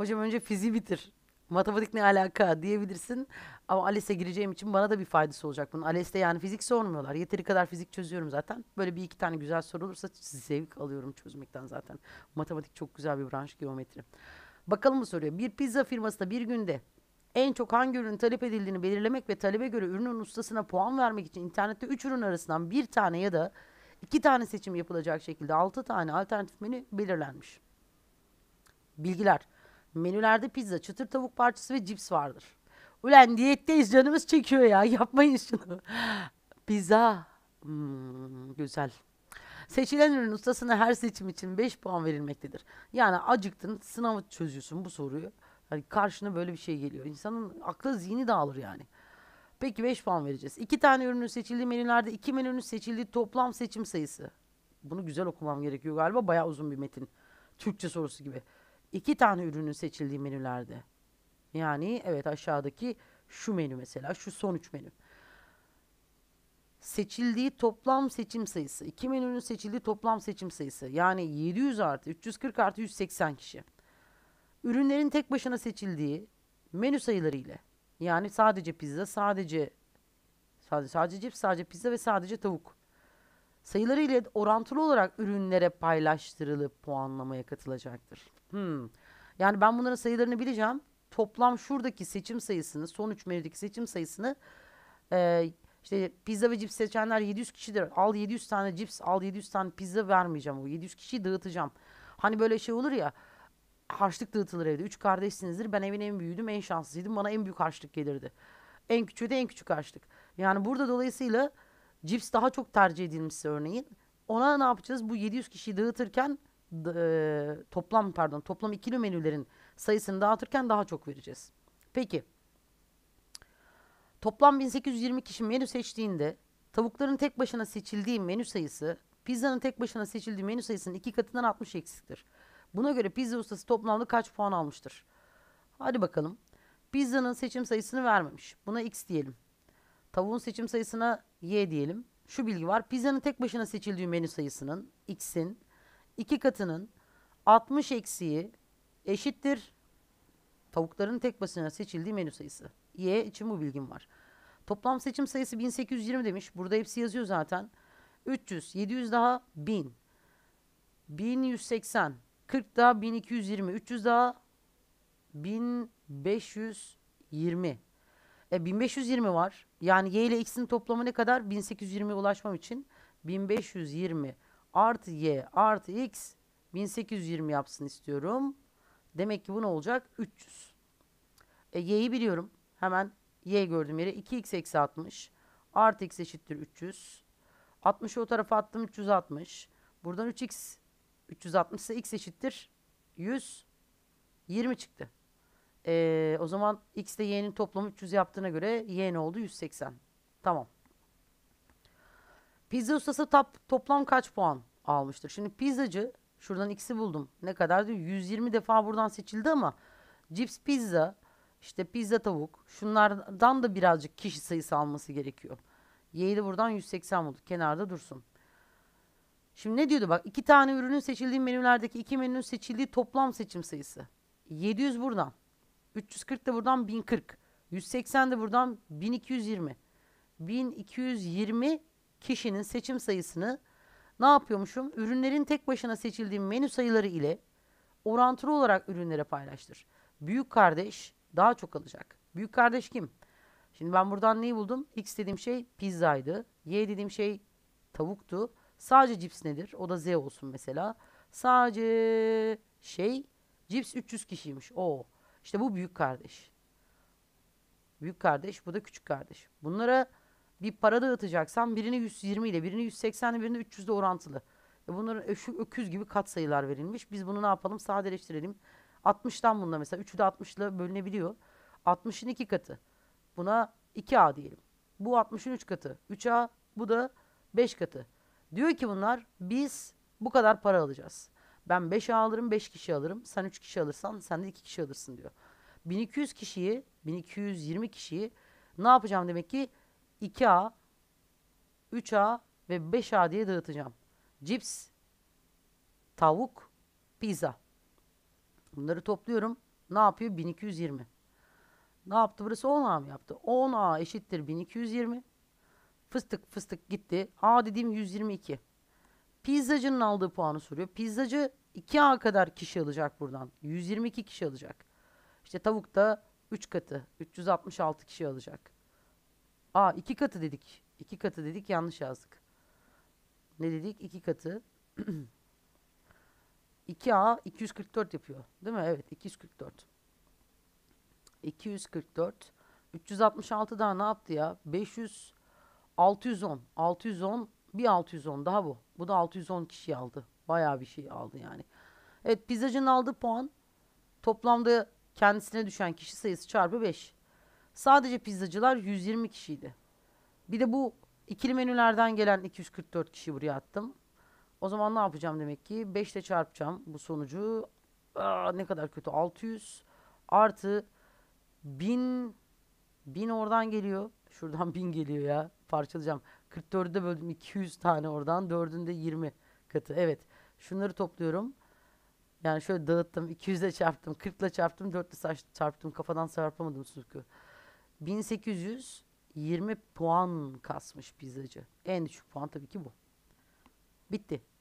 Hocam önce fiziği bitir. Matematik ne alaka diyebilirsin. Ama ALES'e gireceğim için bana da bir faydası olacak bunun. ALES'te yani fizik sormuyorlar. Yeteri kadar fizik çözüyorum zaten. Böyle bir iki tane güzel soru olursa zevk alıyorum çözmekten zaten. Matematik çok güzel bir branş geometri. Bakalım mı soruyor. Bir pizza firması da bir günde en çok hangi ürünün talep edildiğini belirlemek ve talebe göre ürünün ustasına puan vermek için internette 3 ürün arasından bir tane ya da iki tane seçim yapılacak şekilde 6 tane alternatif menü belirlenmiş. Bilgiler. Menülerde pizza, çıtır tavuk parçası ve cips vardır. Ulan diyetteyiz canımız çekiyor ya. Yapmayın şunu. Pizza. Hmm, güzel. Seçilen ürün ustasına her seçim için 5 puan verilmektedir. Yani acıktın sınavı çözüyorsun bu soruyu. Yani karşına böyle bir şey geliyor. İnsanın aklı zihni dağılır yani. Peki 5 puan vereceğiz. 2 tane ürünün seçildiği menülerde 2 menünün seçildiği toplam seçim sayısı. Bunu güzel okumam gerekiyor galiba. Baya uzun bir metin. Türkçe sorusu gibi iki tane ürünün seçildiği menülerde. Yani evet aşağıdaki şu menü mesela şu sonuç menü. Seçildiği toplam seçim sayısı. iki menünün seçildiği toplam seçim sayısı. Yani 700 artı 340 artı 180 kişi. Ürünlerin tek başına seçildiği menü sayıları ile. Yani sadece pizza, sadece sadece sadece cips, sadece pizza ve sadece tavuk sayıları ile orantılı olarak ürünlere paylaştırılıp puanlamaya katılacaktır. Hmm. Yani ben bunların sayılarını bileceğim. Toplam şuradaki seçim sayısını, son üç menüdeki seçim sayısını e, işte pizza ve cips seçenler 700 kişidir. Al 700 tane cips, al 700 tane pizza vermeyeceğim. O 700 kişiyi dağıtacağım. Hani böyle şey olur ya harçlık dağıtılır evde. Üç kardeşsinizdir. Ben evin en büyüğüydüm, en şanslıydım. Bana en büyük harçlık gelirdi. En küçüğü de en küçük harçlık. Yani burada dolayısıyla Cips daha çok tercih edilmişse örneğin ona ne yapacağız? Bu 700 kişiyi dağıtırken e, toplam pardon toplam ikili menülerin sayısını dağıtırken daha çok vereceğiz. Peki toplam 1820 kişi menü seçtiğinde tavukların tek başına seçildiği menü sayısı pizzanın tek başına seçildiği menü sayısının iki katından 60 eksiktir. Buna göre pizza ustası toplamda kaç puan almıştır? Hadi bakalım. Pizzanın seçim sayısını vermemiş. Buna x diyelim. Tavuğun seçim sayısına y diyelim. Şu bilgi var. Pizzanın tek başına seçildiği menü sayısının x'in iki katının 60 eksiği eşittir tavukların tek başına seçildiği menü sayısı. Y için bu bilgim var. Toplam seçim sayısı 1820 demiş. Burada hepsi yazıyor zaten. 300, 700 daha 1000. 1180, 40 daha 1220, 300 daha 1520. E, 1520 var. Yani y ile x'in toplamı ne kadar? 1820'ye ulaşmam için 1520 artı y artı x 1820 yapsın istiyorum. Demek ki bu ne olacak? 300. E, y'yi biliyorum. Hemen y gördüm yere 2x eksi 60 artı x eşittir 300. 60'ı o tarafa attım 360. Buradan 3x 360 ise x eşittir 120 çıktı. Ee, o zaman x de y'nin toplamı 300 yaptığına göre y ne oldu? 180. Tamam. Pizza ustası top, toplam kaç puan almıştır? Şimdi pizzacı şuradan x'i buldum. Ne kadar diyor? 120 defa buradan seçildi ama cips pizza işte pizza tavuk şunlardan da birazcık kişi sayısı alması gerekiyor. Y'yi de buradan 180 bulduk. Kenarda dursun. Şimdi ne diyordu bak iki tane ürünün seçildiği menülerdeki iki menünün seçildiği toplam seçim sayısı. 700 buradan. 340 da buradan 1040. 180 de buradan 1220. 1220 kişinin seçim sayısını ne yapıyormuşum? Ürünlerin tek başına seçildiği menü sayıları ile orantılı olarak ürünlere paylaştır. Büyük kardeş daha çok alacak. Büyük kardeş kim? Şimdi ben buradan neyi buldum? X dediğim şey pizzaydı. Y dediğim şey tavuktu. Sadece cips nedir? O da Z olsun mesela. Sadece şey cips 300 kişiymiş. Oo. İşte bu büyük kardeş. Büyük kardeş bu da küçük kardeş. Bunlara bir para dağıtacaksan birini 120 ile birini 180 ile birini 300 ile orantılı. E bunların şu öküz gibi kat sayılar verilmiş. Biz bunu ne yapalım? Sadeleştirelim. 60'tan bunda mesela 3'ü de 60 ile bölünebiliyor. 60'ın 2 katı. Buna 2A diyelim. Bu 60'ın 3 katı. 3A bu da 5 katı. Diyor ki bunlar biz bu kadar para alacağız. Ben 5 alırım 5 kişi alırım. Sen 3 kişi alırsan sen de 2 kişi alırsın diyor. 1200 kişiyi, 1220 kişiyi ne yapacağım demek ki 2A, 3A ve 5A diye dağıtacağım. Cips, tavuk, pizza. Bunları topluyorum. Ne yapıyor? 1220. Ne yaptı burası? 10A mı yaptı? 10A eşittir 1220. Fıstık fıstık gitti. A dediğim 122. Pizzacının aldığı puanı soruyor. Pizzacı 2A kadar kişi alacak buradan. 122 kişi alacak. İşte tavuk da 3 katı. 366 kişi alacak. Aa 2 katı dedik. 2 katı dedik yanlış yazdık. Ne dedik? 2 katı. 2A 244 yapıyor. Değil mi? Evet 244. 244. 366 daha ne yaptı ya? 500 610. 610 bir 610 daha bu. Bu da 610 kişi aldı. Bayağı bir şey aldı yani. Evet pizzacının aldığı puan toplamda Kendisine düşen kişi sayısı çarpı 5. Sadece pizzacılar 120 kişiydi. Bir de bu ikili menülerden gelen 244 kişi buraya attım. O zaman ne yapacağım demek ki? 5 ile çarpacağım bu sonucu. Aa, ne kadar kötü 600 artı 1000 1000 oradan geliyor. Şuradan 1000 geliyor ya. Parçalayacağım. 44'de böldüm 200 tane oradan. 4'ünde 20 katı. Evet. Şunları topluyorum. Yani şöyle dağıttım. 200 çarptım. 40 çarptım. 4 ile çarptım. Kafadan çarpamadım Suzuki. 1820 puan kasmış pizzacı. En düşük puan tabii ki bu. Bitti.